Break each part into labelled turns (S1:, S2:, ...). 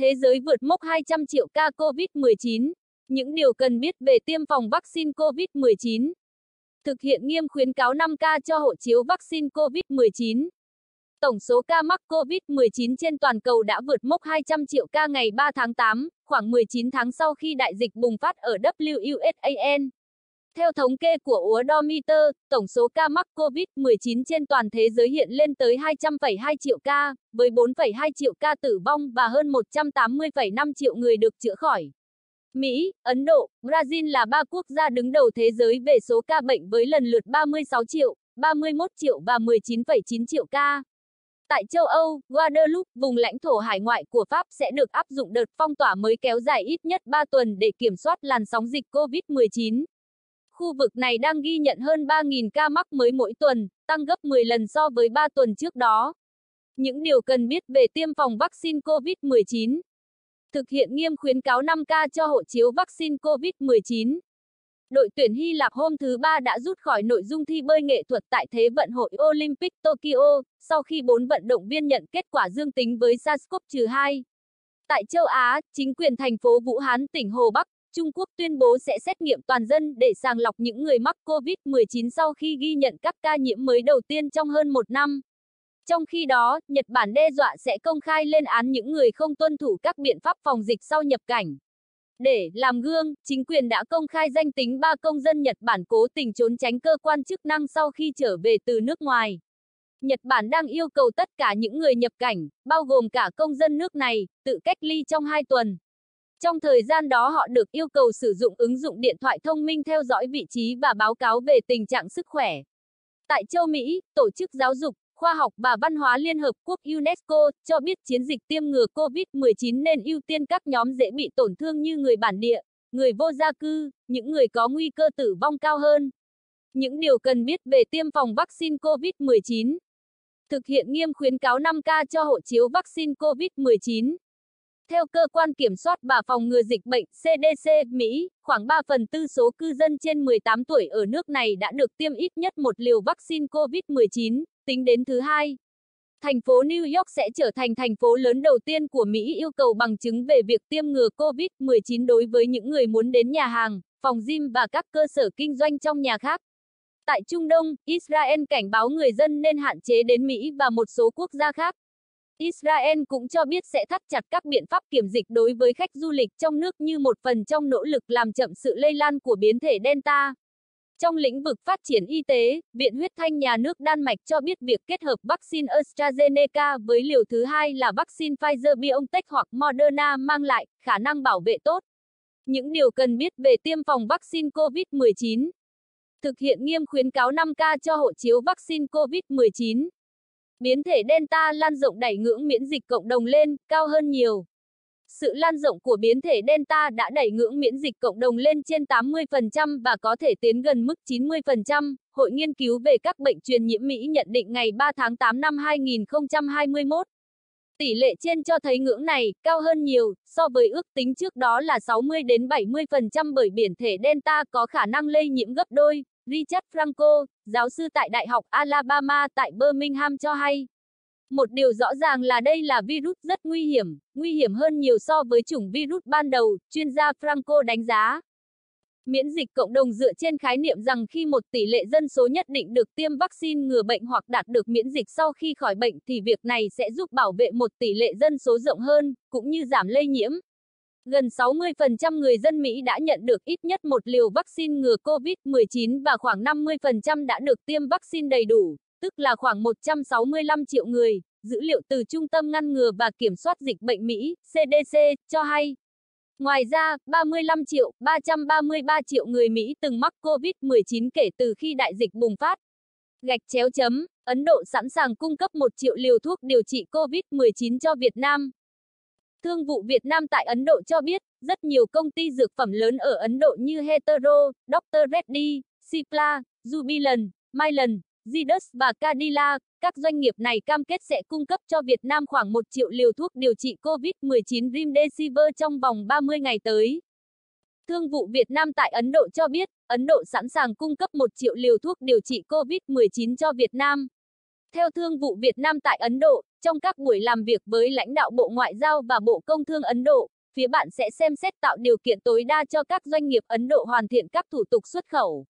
S1: thế giới vượt mốc 200 triệu ca COVID-19. Những điều cần biết về tiêm phòng vaccine COVID-19. Thực hiện nghiêm khuyến cáo 5K cho hộ chiếu vaccine COVID-19. Tổng số ca mắc COVID-19 trên toàn cầu đã vượt mốc 200 triệu ca ngày 3 tháng 8, khoảng 19 tháng sau khi đại dịch bùng phát ở WUSAN. Theo thống kê của Worldometer, tổng số ca mắc COVID-19 trên toàn thế giới hiện lên tới 200,2 triệu ca, với 4,2 triệu ca tử vong và hơn 180,5 triệu người được chữa khỏi. Mỹ, Ấn Độ, Brazil là ba quốc gia đứng đầu thế giới về số ca bệnh với lần lượt 36 triệu, 31 triệu và 19,9 triệu ca. Tại châu Âu, Guadeloupe, vùng lãnh thổ hải ngoại của Pháp sẽ được áp dụng đợt phong tỏa mới kéo dài ít nhất 3 tuần để kiểm soát làn sóng dịch COVID-19. Khu vực này đang ghi nhận hơn 3.000 ca mắc mới mỗi tuần, tăng gấp 10 lần so với 3 tuần trước đó. Những điều cần biết về tiêm phòng vaccine COVID-19 Thực hiện nghiêm khuyến cáo 5K cho hộ chiếu vaccine COVID-19 Đội tuyển Hy Lạp hôm thứ Ba đã rút khỏi nội dung thi bơi nghệ thuật tại Thế vận hội Olympic Tokyo, sau khi 4 vận động viên nhận kết quả dương tính với SARS-CoV-2. Tại châu Á, chính quyền thành phố Vũ Hán, tỉnh Hồ Bắc, Trung Quốc tuyên bố sẽ xét nghiệm toàn dân để sàng lọc những người mắc COVID-19 sau khi ghi nhận các ca nhiễm mới đầu tiên trong hơn một năm. Trong khi đó, Nhật Bản đe dọa sẽ công khai lên án những người không tuân thủ các biện pháp phòng dịch sau nhập cảnh. Để làm gương, chính quyền đã công khai danh tính ba công dân Nhật Bản cố tình trốn tránh cơ quan chức năng sau khi trở về từ nước ngoài. Nhật Bản đang yêu cầu tất cả những người nhập cảnh, bao gồm cả công dân nước này, tự cách ly trong 2 tuần. Trong thời gian đó họ được yêu cầu sử dụng ứng dụng điện thoại thông minh theo dõi vị trí và báo cáo về tình trạng sức khỏe. Tại châu Mỹ, Tổ chức Giáo dục, Khoa học và Văn hóa Liên Hợp Quốc UNESCO cho biết chiến dịch tiêm ngừa COVID-19 nên ưu tiên các nhóm dễ bị tổn thương như người bản địa, người vô gia cư, những người có nguy cơ tử vong cao hơn. Những điều cần biết về tiêm phòng vaccine COVID-19 Thực hiện nghiêm khuyến cáo 5K cho hộ chiếu vaccine COVID-19 theo cơ quan kiểm soát và phòng ngừa dịch bệnh CDC Mỹ, khoảng 3 phần tư số cư dân trên 18 tuổi ở nước này đã được tiêm ít nhất một liều vaccine COVID-19, tính đến thứ hai. Thành phố New York sẽ trở thành thành phố lớn đầu tiên của Mỹ yêu cầu bằng chứng về việc tiêm ngừa COVID-19 đối với những người muốn đến nhà hàng, phòng gym và các cơ sở kinh doanh trong nhà khác. Tại Trung Đông, Israel cảnh báo người dân nên hạn chế đến Mỹ và một số quốc gia khác. Israel cũng cho biết sẽ thắt chặt các biện pháp kiểm dịch đối với khách du lịch trong nước như một phần trong nỗ lực làm chậm sự lây lan của biến thể Delta. Trong lĩnh vực phát triển y tế, Viện Huyết Thanh Nhà nước Đan Mạch cho biết việc kết hợp vaccine AstraZeneca với liều thứ hai là vaccine Pfizer-BioNTech hoặc Moderna mang lại khả năng bảo vệ tốt. Những điều cần biết về tiêm phòng vaccine COVID-19 Thực hiện nghiêm khuyến cáo 5K cho hộ chiếu vaccine COVID-19 Biến thể Delta lan rộng đẩy ngưỡng miễn dịch cộng đồng lên, cao hơn nhiều. Sự lan rộng của biến thể Delta đã đẩy ngưỡng miễn dịch cộng đồng lên trên 80% và có thể tiến gần mức 90%. Hội nghiên cứu về các bệnh truyền nhiễm Mỹ nhận định ngày 3 tháng 8 năm 2021. Tỷ lệ trên cho thấy ngưỡng này cao hơn nhiều so với ước tính trước đó là 60 đến 70% bởi biến thể Delta có khả năng lây nhiễm gấp đôi. Richard Franco, giáo sư tại Đại học Alabama tại Birmingham cho hay. Một điều rõ ràng là đây là virus rất nguy hiểm, nguy hiểm hơn nhiều so với chủng virus ban đầu, chuyên gia Franco đánh giá. Miễn dịch cộng đồng dựa trên khái niệm rằng khi một tỷ lệ dân số nhất định được tiêm vaccine ngừa bệnh hoặc đạt được miễn dịch sau khi khỏi bệnh thì việc này sẽ giúp bảo vệ một tỷ lệ dân số rộng hơn, cũng như giảm lây nhiễm. Gần 60% người dân Mỹ đã nhận được ít nhất một liều vaccine ngừa COVID-19 và khoảng 50% đã được tiêm vaccine đầy đủ, tức là khoảng 165 triệu người. Dữ liệu từ Trung tâm Ngăn ngừa và Kiểm soát Dịch bệnh Mỹ, CDC, cho hay. Ngoài ra, 35 triệu, 333 triệu người Mỹ từng mắc COVID-19 kể từ khi đại dịch bùng phát. Gạch chéo chấm, Ấn Độ sẵn sàng cung cấp 1 triệu liều thuốc điều trị COVID-19 cho Việt Nam. Thương vụ Việt Nam tại Ấn Độ cho biết, rất nhiều công ty dược phẩm lớn ở Ấn Độ như Hetero, Dr. Reddy, Cipla, Jubilant, Mylan, Zidus và Cadila, các doanh nghiệp này cam kết sẽ cung cấp cho Việt Nam khoảng 1 triệu liều thuốc điều trị COVID-19 Remdesivir trong vòng 30 ngày tới. Thương vụ Việt Nam tại Ấn Độ cho biết, Ấn Độ sẵn sàng cung cấp 1 triệu liều thuốc điều trị COVID-19 cho Việt Nam. Theo Thương vụ Việt Nam tại Ấn Độ, trong các buổi làm việc với lãnh đạo Bộ Ngoại giao và Bộ Công Thương Ấn Độ, phía bạn sẽ xem xét tạo điều kiện tối đa cho các doanh nghiệp Ấn Độ hoàn thiện các thủ tục xuất khẩu.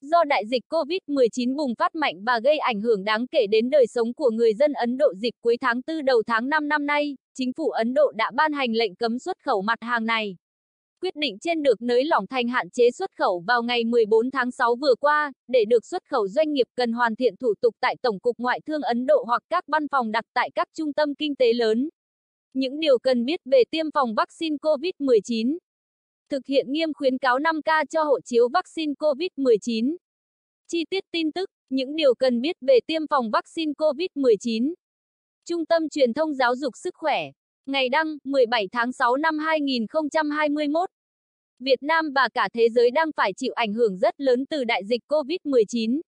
S1: Do đại dịch COVID-19 bùng phát mạnh và gây ảnh hưởng đáng kể đến đời sống của người dân Ấn Độ dịp cuối tháng 4 đầu tháng 5 năm nay, chính phủ Ấn Độ đã ban hành lệnh cấm xuất khẩu mặt hàng này. Quyết định trên được nới lỏng thành hạn chế xuất khẩu vào ngày 14 tháng 6 vừa qua, để được xuất khẩu doanh nghiệp cần hoàn thiện thủ tục tại Tổng cục Ngoại thương Ấn Độ hoặc các văn phòng đặt tại các trung tâm kinh tế lớn. Những điều cần biết về tiêm phòng vaccine COVID-19 Thực hiện nghiêm khuyến cáo 5K cho hộ chiếu vaccine COVID-19 Chi tiết tin tức, những điều cần biết về tiêm phòng vaccine COVID-19 Trung tâm Truyền thông Giáo dục Sức khỏe Ngày đăng 17 tháng 6 năm 2021. Việt Nam và cả thế giới đang phải chịu ảnh hưởng rất lớn từ đại dịch COVID-19.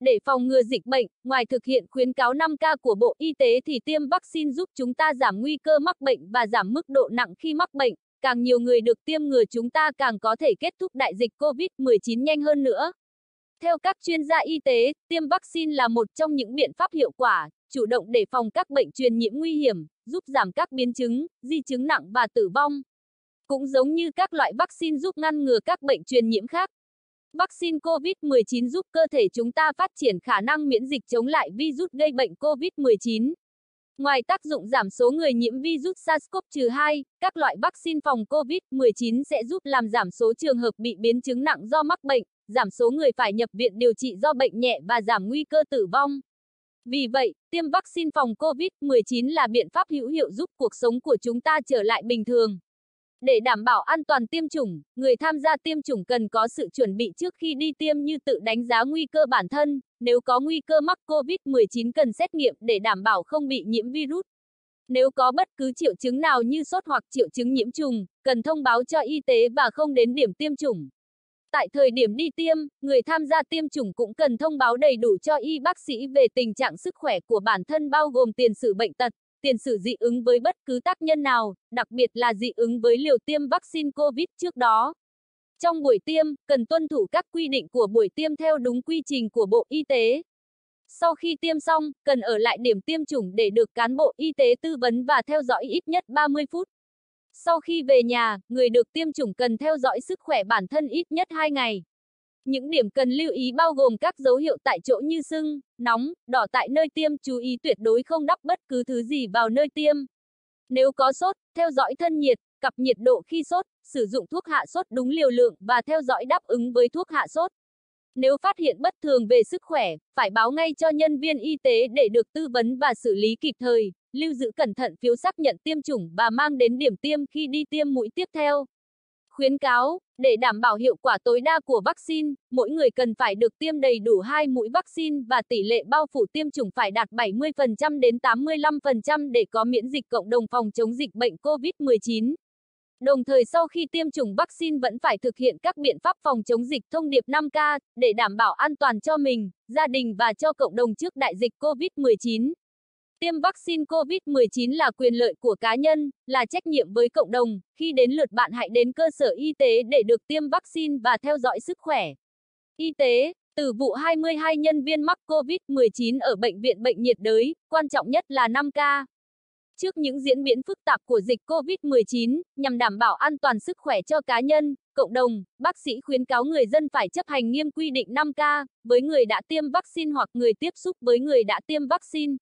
S1: Để phòng ngừa dịch bệnh, ngoài thực hiện khuyến cáo 5K của Bộ Y tế thì tiêm vaccine giúp chúng ta giảm nguy cơ mắc bệnh và giảm mức độ nặng khi mắc bệnh. Càng nhiều người được tiêm ngừa chúng ta càng có thể kết thúc đại dịch COVID-19 nhanh hơn nữa. Theo các chuyên gia y tế, tiêm vaccine là một trong những biện pháp hiệu quả chủ động đề phòng các bệnh truyền nhiễm nguy hiểm, giúp giảm các biến chứng, di chứng nặng và tử vong. Cũng giống như các loại vaccine giúp ngăn ngừa các bệnh truyền nhiễm khác. Vaccine COVID-19 giúp cơ thể chúng ta phát triển khả năng miễn dịch chống lại virus gây bệnh COVID-19. Ngoài tác dụng giảm số người nhiễm virus SARS-CoV-2, các loại vaccine phòng COVID-19 sẽ giúp làm giảm số trường hợp bị biến chứng nặng do mắc bệnh, giảm số người phải nhập viện điều trị do bệnh nhẹ và giảm nguy cơ tử vong. Vì vậy, tiêm vaccine phòng COVID-19 là biện pháp hữu hiệu giúp cuộc sống của chúng ta trở lại bình thường. Để đảm bảo an toàn tiêm chủng, người tham gia tiêm chủng cần có sự chuẩn bị trước khi đi tiêm như tự đánh giá nguy cơ bản thân, nếu có nguy cơ mắc COVID-19 cần xét nghiệm để đảm bảo không bị nhiễm virus. Nếu có bất cứ triệu chứng nào như sốt hoặc triệu chứng nhiễm trùng, cần thông báo cho y tế và không đến điểm tiêm chủng. Tại thời điểm đi tiêm, người tham gia tiêm chủng cũng cần thông báo đầy đủ cho y bác sĩ về tình trạng sức khỏe của bản thân bao gồm tiền sử bệnh tật, tiền sử dị ứng với bất cứ tác nhân nào, đặc biệt là dị ứng với liều tiêm vaccine COVID trước đó. Trong buổi tiêm, cần tuân thủ các quy định của buổi tiêm theo đúng quy trình của Bộ Y tế. Sau khi tiêm xong, cần ở lại điểm tiêm chủng để được cán bộ y tế tư vấn và theo dõi ít nhất 30 phút. Sau khi về nhà, người được tiêm chủng cần theo dõi sức khỏe bản thân ít nhất 2 ngày. Những điểm cần lưu ý bao gồm các dấu hiệu tại chỗ như sưng, nóng, đỏ tại nơi tiêm, chú ý tuyệt đối không đắp bất cứ thứ gì vào nơi tiêm. Nếu có sốt, theo dõi thân nhiệt, cặp nhiệt độ khi sốt, sử dụng thuốc hạ sốt đúng liều lượng và theo dõi đáp ứng với thuốc hạ sốt. Nếu phát hiện bất thường về sức khỏe, phải báo ngay cho nhân viên y tế để được tư vấn và xử lý kịp thời, lưu giữ cẩn thận phiếu xác nhận tiêm chủng và mang đến điểm tiêm khi đi tiêm mũi tiếp theo. Khuyến cáo, để đảm bảo hiệu quả tối đa của vaccine, mỗi người cần phải được tiêm đầy đủ 2 mũi vaccine và tỷ lệ bao phủ tiêm chủng phải đạt 70% đến 85% để có miễn dịch cộng đồng phòng chống dịch bệnh COVID-19. Đồng thời sau khi tiêm chủng vaccine vẫn phải thực hiện các biện pháp phòng chống dịch thông điệp 5K để đảm bảo an toàn cho mình, gia đình và cho cộng đồng trước đại dịch COVID-19. Tiêm vaccine COVID-19 là quyền lợi của cá nhân, là trách nhiệm với cộng đồng. Khi đến lượt bạn hãy đến cơ sở y tế để được tiêm vaccine và theo dõi sức khỏe. Y tế, từ vụ 22 nhân viên mắc COVID-19 ở Bệnh viện Bệnh nhiệt đới, quan trọng nhất là 5K, Trước những diễn biến phức tạp của dịch COVID-19, nhằm đảm bảo an toàn sức khỏe cho cá nhân, cộng đồng, bác sĩ khuyến cáo người dân phải chấp hành nghiêm quy định 5K với người đã tiêm vaccine hoặc người tiếp xúc với người đã tiêm vaccine.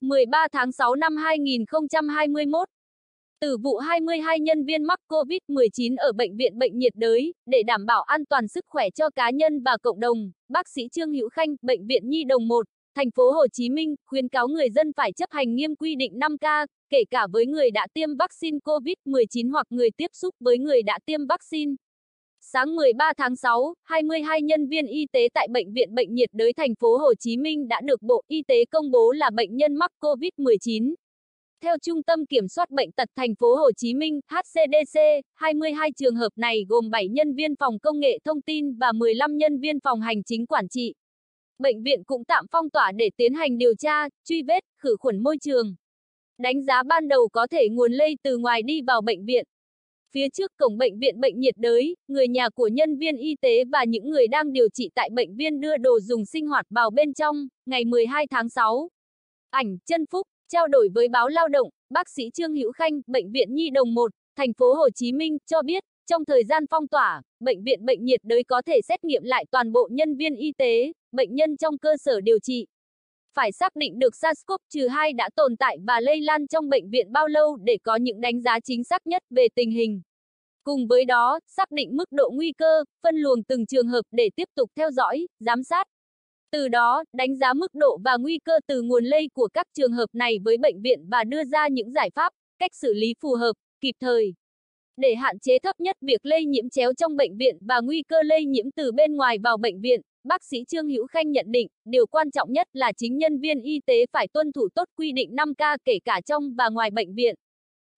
S1: 13 tháng 6 năm 2021 từ vụ 22 nhân viên mắc COVID-19 ở Bệnh viện Bệnh nhiệt đới, để đảm bảo an toàn sức khỏe cho cá nhân và cộng đồng, bác sĩ Trương Hữu Khanh, Bệnh viện Nhi Đồng 1, thành phố Hồ Chí Minh khuyến cáo người dân phải chấp hành nghiêm quy định 5K, kể cả với người đã tiêm vaccine COVID-19 hoặc người tiếp xúc với người đã tiêm vaccine. Sáng 13 tháng 6, 22 nhân viên y tế tại Bệnh viện Bệnh nhiệt đới thành phố Hồ Chí Minh đã được Bộ Y tế công bố là bệnh nhân mắc COVID-19. Theo Trung tâm Kiểm soát Bệnh tật thành phố Hồ Chí Minh HCDC, 22 trường hợp này gồm 7 nhân viên phòng công nghệ thông tin và 15 nhân viên phòng hành chính quản trị. Bệnh viện cũng tạm phong tỏa để tiến hành điều tra, truy vết, khử khuẩn môi trường. Đánh giá ban đầu có thể nguồn lây từ ngoài đi vào bệnh viện. Phía trước cổng bệnh viện bệnh nhiệt đới, người nhà của nhân viên y tế và những người đang điều trị tại bệnh viện đưa đồ dùng sinh hoạt vào bên trong, ngày 12 tháng 6. Ảnh Chân Phúc, trao đổi với báo Lao động, bác sĩ Trương Hữu Khanh, bệnh viện Nhi đồng 1, thành phố Hồ Chí Minh cho biết, trong thời gian phong tỏa, bệnh viện bệnh nhiệt đới có thể xét nghiệm lại toàn bộ nhân viên y tế, bệnh nhân trong cơ sở điều trị. Phải xác định được SARS-CoV-2 đã tồn tại và lây lan trong bệnh viện bao lâu để có những đánh giá chính xác nhất về tình hình. Cùng với đó, xác định mức độ nguy cơ, phân luồng từng trường hợp để tiếp tục theo dõi, giám sát. Từ đó, đánh giá mức độ và nguy cơ từ nguồn lây của các trường hợp này với bệnh viện và đưa ra những giải pháp, cách xử lý phù hợp, kịp thời. Để hạn chế thấp nhất việc lây nhiễm chéo trong bệnh viện và nguy cơ lây nhiễm từ bên ngoài vào bệnh viện, Bác sĩ Trương Hữu Khanh nhận định, điều quan trọng nhất là chính nhân viên y tế phải tuân thủ tốt quy định 5K kể cả trong và ngoài bệnh viện.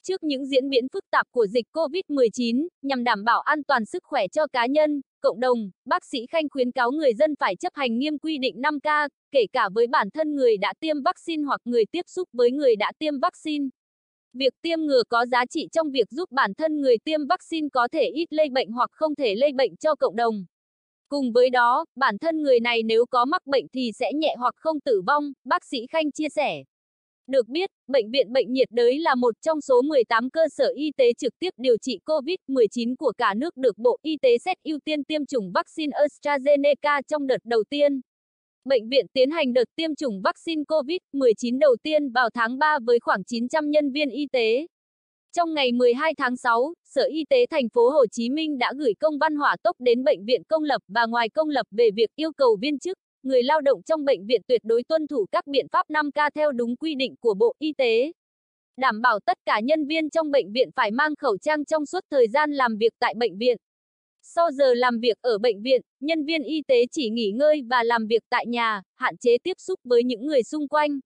S1: Trước những diễn biến phức tạp của dịch COVID-19, nhằm đảm bảo an toàn sức khỏe cho cá nhân, cộng đồng, bác sĩ Khanh khuyến cáo người dân phải chấp hành nghiêm quy định 5K, kể cả với bản thân người đã tiêm vaccine hoặc người tiếp xúc với người đã tiêm vaccine. Việc tiêm ngừa có giá trị trong việc giúp bản thân người tiêm vaccine có thể ít lây bệnh hoặc không thể lây bệnh cho cộng đồng. Cùng với đó, bản thân người này nếu có mắc bệnh thì sẽ nhẹ hoặc không tử vong, bác sĩ Khanh chia sẻ. Được biết, Bệnh viện Bệnh nhiệt đới là một trong số 18 cơ sở y tế trực tiếp điều trị COVID-19 của cả nước được Bộ Y tế xét ưu tiên tiêm chủng vaccine AstraZeneca trong đợt đầu tiên. Bệnh viện tiến hành đợt tiêm chủng vaccine COVID-19 đầu tiên vào tháng 3 với khoảng 900 nhân viên y tế. Trong ngày 12 tháng 6, Sở Y tế thành phố Hồ Chí Minh đã gửi công văn hỏa tốc đến bệnh viện công lập và ngoài công lập về việc yêu cầu viên chức, người lao động trong bệnh viện tuyệt đối tuân thủ các biện pháp 5K theo đúng quy định của Bộ Y tế. Đảm bảo tất cả nhân viên trong bệnh viện phải mang khẩu trang trong suốt thời gian làm việc tại bệnh viện. Sau giờ làm việc ở bệnh viện, nhân viên y tế chỉ nghỉ ngơi và làm việc tại nhà, hạn chế tiếp xúc với những người xung quanh.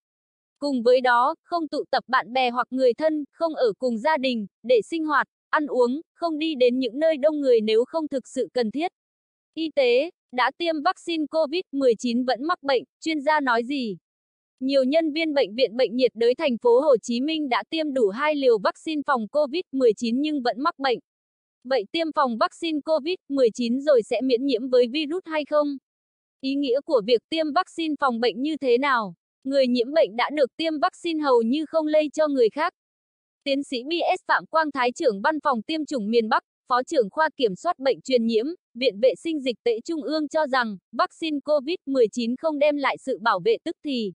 S1: Cùng với đó, không tụ tập bạn bè hoặc người thân, không ở cùng gia đình, để sinh hoạt, ăn uống, không đi đến những nơi đông người nếu không thực sự cần thiết. Y tế, đã tiêm vaccine COVID-19 vẫn mắc bệnh, chuyên gia nói gì? Nhiều nhân viên bệnh viện bệnh nhiệt đới thành phố Hồ Chí Minh đã tiêm đủ hai liều vaccine phòng COVID-19 nhưng vẫn mắc bệnh. Vậy tiêm phòng vaccine COVID-19 rồi sẽ miễn nhiễm với virus hay không? Ý nghĩa của việc tiêm vaccine phòng bệnh như thế nào? người nhiễm bệnh đã được tiêm vaccine hầu như không lây cho người khác. Tiến sĩ BS Phạm Quang Thái trưởng Văn phòng Tiêm chủng miền Bắc, Phó trưởng khoa kiểm soát bệnh truyền nhiễm, Viện Vệ sinh Dịch tễ Trung ương cho rằng, vaccine COVID-19 không đem lại sự bảo vệ tức thì.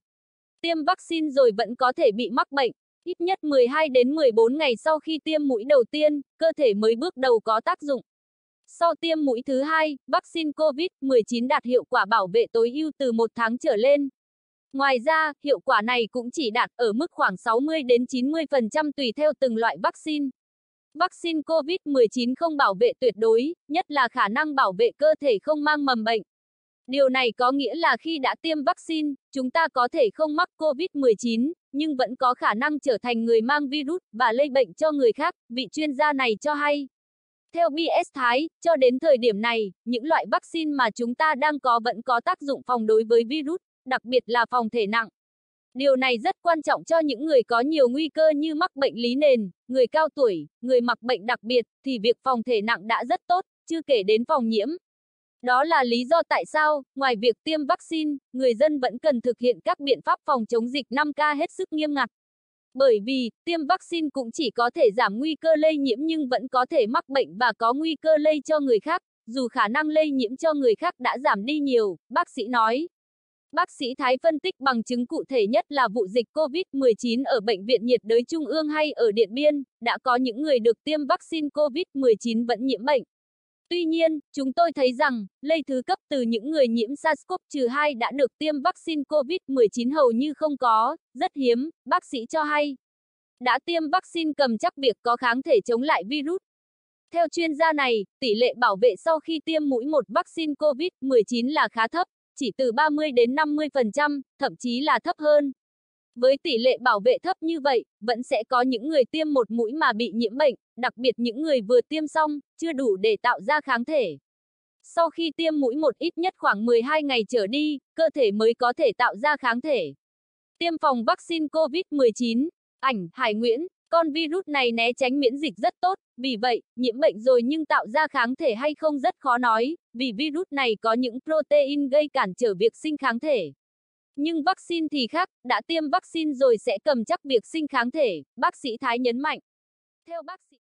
S1: Tiêm vaccine rồi vẫn có thể bị mắc bệnh, ít nhất 12 đến 14 ngày sau khi tiêm mũi đầu tiên, cơ thể mới bước đầu có tác dụng. Sau tiêm mũi thứ hai, vaccine COVID-19 đạt hiệu quả bảo vệ tối ưu từ một tháng trở lên, Ngoài ra, hiệu quả này cũng chỉ đạt ở mức khoảng 60 đến 90% tùy theo từng loại vaccine. Vaccine COVID-19 không bảo vệ tuyệt đối, nhất là khả năng bảo vệ cơ thể không mang mầm bệnh. Điều này có nghĩa là khi đã tiêm vaccine, chúng ta có thể không mắc COVID-19, nhưng vẫn có khả năng trở thành người mang virus và lây bệnh cho người khác, vị chuyên gia này cho hay. Theo BS Thái, cho đến thời điểm này, những loại vaccine mà chúng ta đang có vẫn có tác dụng phòng đối với virus đặc biệt là phòng thể nặng. Điều này rất quan trọng cho những người có nhiều nguy cơ như mắc bệnh lý nền, người cao tuổi, người mắc bệnh đặc biệt, thì việc phòng thể nặng đã rất tốt, chưa kể đến phòng nhiễm. Đó là lý do tại sao, ngoài việc tiêm vaccine, người dân vẫn cần thực hiện các biện pháp phòng chống dịch 5K hết sức nghiêm ngặt. Bởi vì, tiêm vaccine cũng chỉ có thể giảm nguy cơ lây nhiễm nhưng vẫn có thể mắc bệnh và có nguy cơ lây cho người khác, dù khả năng lây nhiễm cho người khác đã giảm đi nhiều, bác sĩ nói. Bác sĩ Thái phân tích bằng chứng cụ thể nhất là vụ dịch COVID-19 ở Bệnh viện nhiệt đới Trung ương hay ở Điện Biên, đã có những người được tiêm vaccine COVID-19 vẫn nhiễm bệnh. Tuy nhiên, chúng tôi thấy rằng, lây thứ cấp từ những người nhiễm SARS-CoV-2 đã được tiêm vaccine COVID-19 hầu như không có, rất hiếm, bác sĩ cho hay. Đã tiêm vaccine cầm chắc việc có kháng thể chống lại virus. Theo chuyên gia này, tỷ lệ bảo vệ sau khi tiêm mũi một vaccine COVID-19 là khá thấp chỉ từ 30 đến 50%, thậm chí là thấp hơn. Với tỷ lệ bảo vệ thấp như vậy, vẫn sẽ có những người tiêm một mũi mà bị nhiễm bệnh, đặc biệt những người vừa tiêm xong, chưa đủ để tạo ra kháng thể. Sau khi tiêm mũi một ít nhất khoảng 12 ngày trở đi, cơ thể mới có thể tạo ra kháng thể. Tiêm phòng vaccine COVID-19, ảnh Hải Nguyễn, con virus này né tránh miễn dịch rất tốt, vì vậy, nhiễm bệnh rồi nhưng tạo ra kháng thể hay không rất khó nói, vì virus này có những protein gây cản trở việc sinh kháng thể. Nhưng vaccine thì khác, đã tiêm vaccine rồi sẽ cầm chắc việc sinh kháng thể, bác sĩ Thái nhấn mạnh. Theo bác sĩ